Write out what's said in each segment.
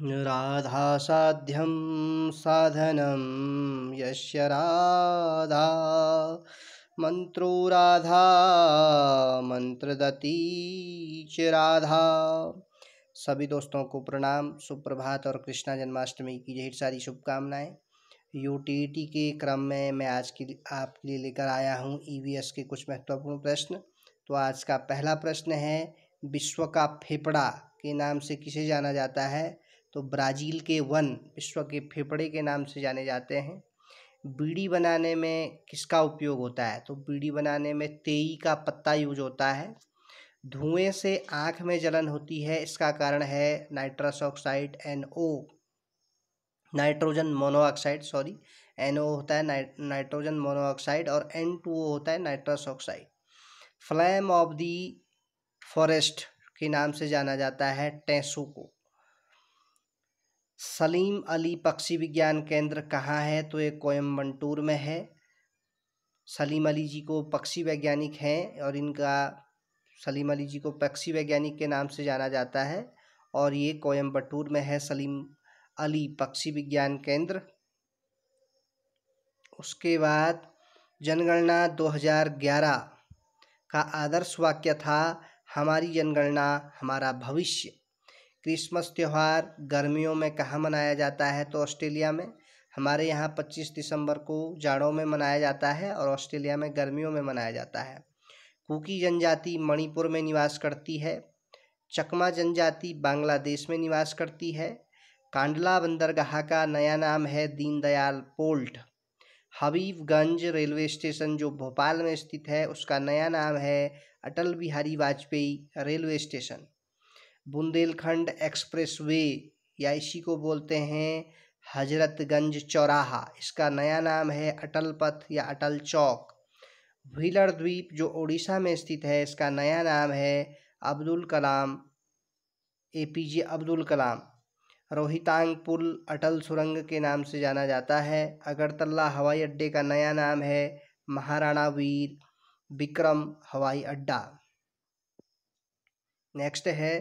साध्यम साधन यश राधा मंत्रो राधा मंत्रदती च राधा सभी दोस्तों को प्रणाम सुप्रभात और कृष्णा जन्माष्टमी की ढेर सारी शुभकामनाएं यूटीटी के क्रम में मैं आज के आपके लिए लेकर आया हूं ईवीएस e के कुछ महत्वपूर्ण प्रश्न तो आज का पहला प्रश्न है विश्व का फेफड़ा के नाम से किसे जाना जाता है तो ब्राज़ील के वन विश्व के फेफड़े के नाम से जाने जाते हैं बीड़ी बनाने में किसका उपयोग होता है तो बीड़ी बनाने में तेई का पत्ता यूज होता है धुएं से आँख में जलन होती है इसका कारण है nitrous oxide N O nitrogen monoxide sorry N O होता है नाइट नाइट्रोजन मोनोऑक्साइड और एन टू ओ होता है nitrous oxide flame of the forest के नाम से जाना जाता है टेंसू को सलीम अली पक्षी विज्ञान केंद्र कहाँ है तो ये कोयम्बटूर में है सलीम अली जी को पक्षी वैज्ञानिक हैं और इनका सलीम अली जी को पक्षी वैज्ञानिक के नाम से जाना जाता है और ये कोयम्बटूर में है सलीम अली पक्षी विज्ञान केंद्र उसके बाद जनगणना 2011 का आदर्श वाक्य था हमारी जनगणना हमारा भविष्य क्रिसमस त्यौहार गर्मियों में कहाँ मनाया जाता है तो ऑस्ट्रेलिया में हमारे यहाँ पच्चीस दिसंबर को जाड़ों में मनाया जाता है और ऑस्ट्रेलिया में गर्मियों में मनाया जाता है कुकी जनजाति मणिपुर में निवास करती है चकमा जनजाति बांग्लादेश में निवास करती है कांडला बंदरगाह का नया नाम है Deendayal port Habibganj railway station जो भोपाल में स्थित है उसका नया नाम है Atal Bihari Vajpayee railway station Bundelkhand expressway या इसी को बोलते हैं हजरतगंज चौराहा इसका नया नाम है अटल पथ या अटल चौक भीलर द्वीप जो ओडिशा में स्थित है इसका नया नाम है Abdul Kalam A P J Abdul Kalam Rohtang पुल अटल सुरंग के नाम से जाना जाता है अगरतला हवाई अड्डे का नया नाम है महाराणा वीर विक्रम हवाई अड्डा नेक्स्ट है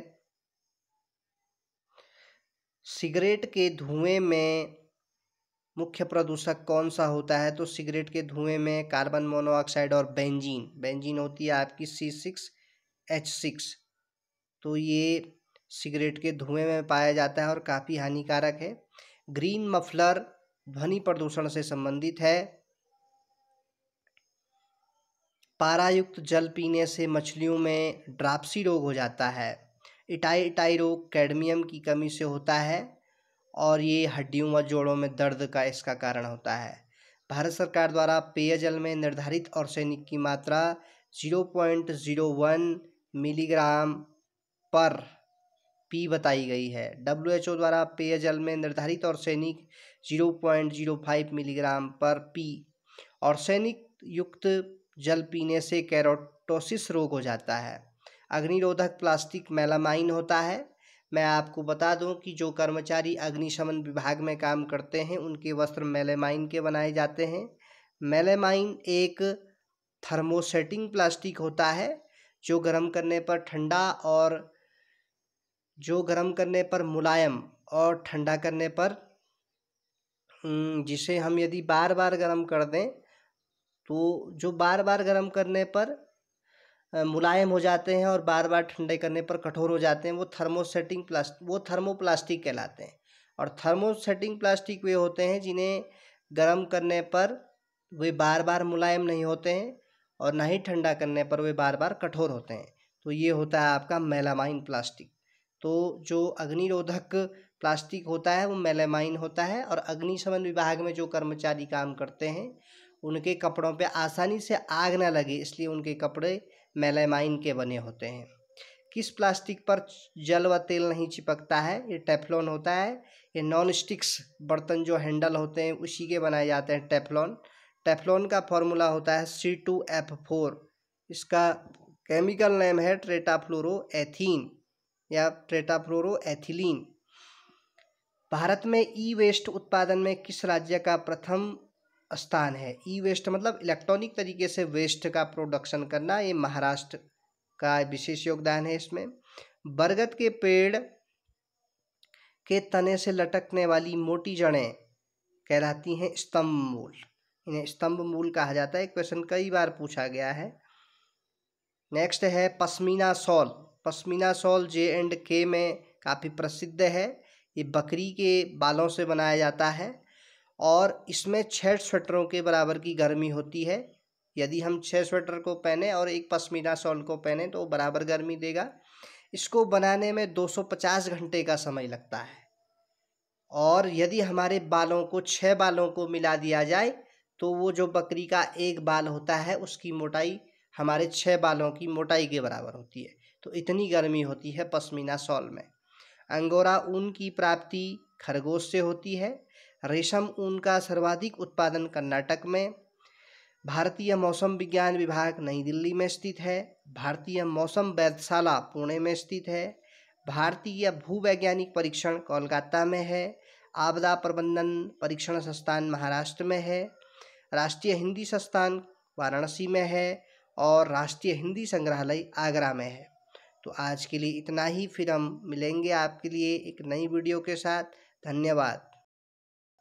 सिगरेट के धुएँ में मुख्य प्रदूषक कौन सा होता है तो सिगरेट के धुएँ में कार्बन मोनोऑक्साइड और बेंजीन बेंजीन होती है आपकी सी सिक्स एच सिक्स तो ये सिगरेट के धुएँ में पाया जाता है और काफ़ी हानिकारक है ग्रीन मफलर ध्वनि प्रदूषण से संबंधित है पारायुक्त जल पीने से मछलियों में ड्रापसी रोग हो जाता है इटाई रोग कैडमियम की कमी से होता है और ये हड्डियों व जोड़ों में दर्द का इसका कारण होता है भारत सरकार द्वारा पेयजल में निर्धारित सैनिक की मात्रा zero point zero one milligram पर पी बताई गई है डब्ल्यू एच ओ द्वारा पेयजल में निर्धारित सैनिक zero point zero five milligram पर पी सैनिक युक्त जल पीने से कैरोटोसिस रोग हो जाता है अग्निरोधक प्लास्टिक मेलामाइन होता है मैं आपको बता दूं कि जो कर्मचारी अग्निशमन विभाग में काम करते हैं उनके वस्त्र मेलेमाइन के बनाए जाते हैं मेलेमाइन एक थर्मोसेटिंग प्लास्टिक होता है जो गर्म करने पर ठंडा और जो गर्म करने पर मुलायम और ठंडा करने पर जिसे हम यदि बार बार गर्म कर दें तो जो बार बार गर्म करने पर मुलायम हो जाते हैं और बार बार ठंडे करने पर कठोर हो जाते हैं वो थर्मोसेटिंग प्लास्ट वो थर्मोप्लास्टिक कहलाते हैं और थर्मोसेटिंग प्लास्टिक वे होते हैं जिन्हें गर्म करने पर वे बार बार मुलायम नहीं होते हैं और ना ही ठंडा करने पर वे बार बार कठोर होते हैं तो ये होता है आपका मेलामाइन प्लास्टिक तो जो अग्निरोधक प्लास्टिक होता है वो मेलामाइन होता है और अग्निशमन विभाग में जो कर्मचारी काम करते हैं उनके कपड़ों पे आसानी से आग ना लगे इसलिए उनके कपड़े मेलेमाइन के बने होते हैं किस प्लास्टिक पर जल व तेल नहीं चिपकता है ये टेफलॉन होता है ये नॉन स्टिक्स बर्तन जो हैंडल होते हैं उसी के बनाए जाते हैं टेफलॉन टेफलॉन का फॉर्मूला होता है सी टू एफ फोर इसका केमिकल नेम है एथीन या एथिलीन भारत में ई वेस्ट उत्पादन में किस राज्य का प्रथम स्थान है ई वेस्ट मतलब इलेक्ट्रॉनिक तरीके से वेस्ट का प्रोडक्शन करना ये महाराष्ट्र का विशेष योगदान है इसमें बरगद के पेड़ के तने से लटकने वाली मोटी जड़ें कहलाती हैं स्तंभ मूल इन्हें स्तंभ मूल कहा जाता है क्वेश्चन कई बार पूछा गया है नेक्स्ट है pashmina shawl pashmina shawl J and K में काफ़ी प्रसिद्ध है ये बकरी के बालों से बनाया जाता है और इसमें छः स्वेटरों के बराबर की गर्मी होती है यदि हम छः स्वेटर को पहने और एक पश्मीना शॉल को पहने तो बराबर गर्मी देगा इसको बनाने में 250 घंटे का समय लगता है और यदि हमारे बालों को छः बालों को मिला दिया जाए तो वो जो बकरी का एक बाल होता है उसकी मोटाई हमारे छः बालों की मोटाई के बराबर होती है तो इतनी गर्मी होती है पश्मीना शॉल में अंगोरा ऊन की प्राप्ति खरगोश से होती है रेशम ऊन का सर्वाधिक उत्पादन कर्नाटक में भारतीय मौसम विज्ञान विभाग नई दिल्ली में स्थित है भारतीय मौसम वैधशाला पुणे में स्थित है भारतीय भूवैज्ञानिक परीक्षण कोलकाता में है आपदा प्रबंधन परीक्षण संस्थान महाराष्ट्र में है राष्ट्रीय हिंदी संस्थान वाराणसी में है और राष्ट्रीय हिंदी संग्रहालय आगरा में है तो आज के लिए इतना ही फिर हम मिलेंगे आपके लिए एक नई वीडियो के साथ धन्यवाद